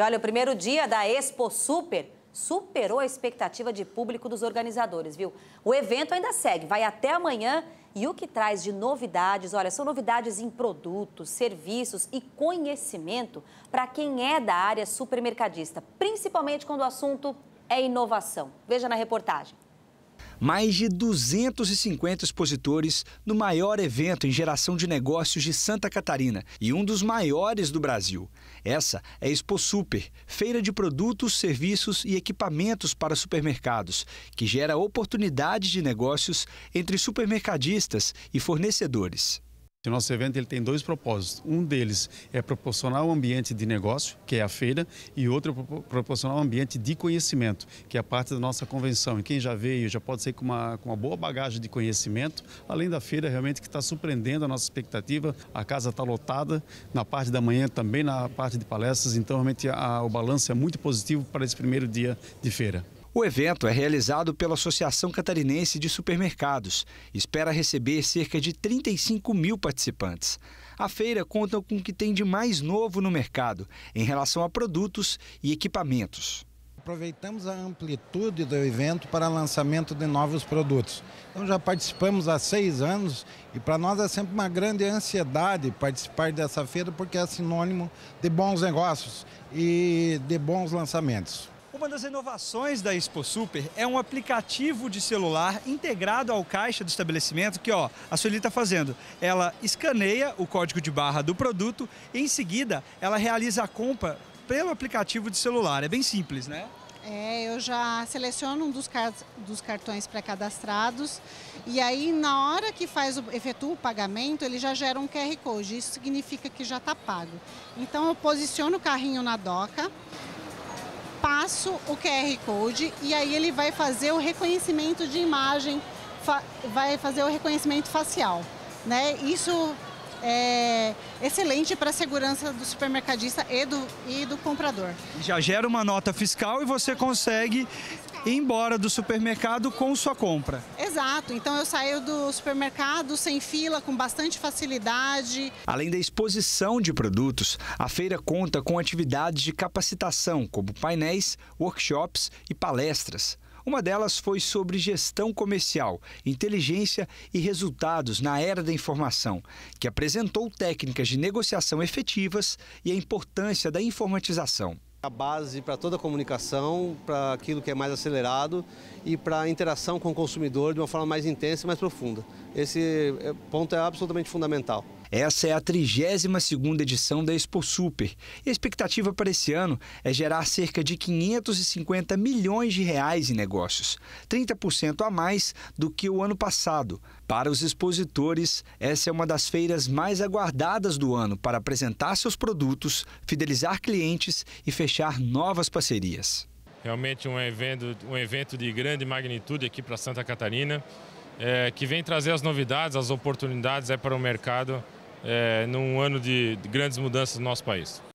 E olha, o primeiro dia da Expo Super superou a expectativa de público dos organizadores, viu? O evento ainda segue, vai até amanhã e o que traz de novidades, olha, são novidades em produtos, serviços e conhecimento para quem é da área supermercadista, principalmente quando o assunto é inovação. Veja na reportagem mais de 250 expositores no maior evento em geração de negócios de Santa Catarina e um dos maiores do Brasil. Essa é a Expo Super, feira de produtos, serviços e equipamentos para supermercados, que gera oportunidades de negócios entre supermercadistas e fornecedores. O nosso evento ele tem dois propósitos. Um deles é proporcionar um ambiente de negócio, que é a feira, e outro é proporcionar um ambiente de conhecimento, que é a parte da nossa convenção. E quem já veio já pode ser com uma, com uma boa bagagem de conhecimento, além da feira realmente que está surpreendendo a nossa expectativa. A casa está lotada, na parte da manhã também na parte de palestras, então realmente a, o balanço é muito positivo para esse primeiro dia de feira. O evento é realizado pela Associação Catarinense de Supermercados e espera receber cerca de 35 mil participantes. A feira conta com o que tem de mais novo no mercado em relação a produtos e equipamentos. Aproveitamos a amplitude do evento para lançamento de novos produtos. Então já participamos há seis anos e para nós é sempre uma grande ansiedade participar dessa feira porque é sinônimo de bons negócios e de bons lançamentos. Uma das inovações da Expo Super é um aplicativo de celular integrado ao caixa do estabelecimento que ó, a Sueli está fazendo. Ela escaneia o código de barra do produto e em seguida ela realiza a compra pelo aplicativo de celular. É bem simples, né? É, eu já seleciono um dos, car dos cartões pré-cadastrados e aí na hora que faz o, efetua o pagamento, ele já gera um QR Code, isso significa que já está pago. Então eu posiciono o carrinho na doca, passo o QR Code e aí ele vai fazer o reconhecimento de imagem, fa vai fazer o reconhecimento facial. Né? Isso é excelente para a segurança do supermercadista e do, e do comprador. Já gera uma nota fiscal e você consegue ir embora do supermercado com sua compra. Exato, então eu saio do supermercado sem fila, com bastante facilidade. Além da exposição de produtos, a feira conta com atividades de capacitação, como painéis, workshops e palestras. Uma delas foi sobre gestão comercial, inteligência e resultados na era da informação, que apresentou técnicas de negociação efetivas e a importância da informatização. A base para toda a comunicação, para aquilo que é mais acelerado e para a interação com o consumidor de uma forma mais intensa e mais profunda. Esse eh, ponto é absolutamente fundamental. Essa é a 32 edição da Expo Super e a expectativa para esse ano é gerar cerca de 550 milhões de reais em negócios, 30% a mais do que o ano passado. Para os expositores, essa é uma das feiras mais aguardadas do ano para apresentar seus produtos, fidelizar clientes e fechar novas parcerias. Realmente um evento, um evento de grande magnitude aqui para Santa Catarina, é, que vem trazer as novidades, as oportunidades é para o mercado é, num ano de, de grandes mudanças no nosso país.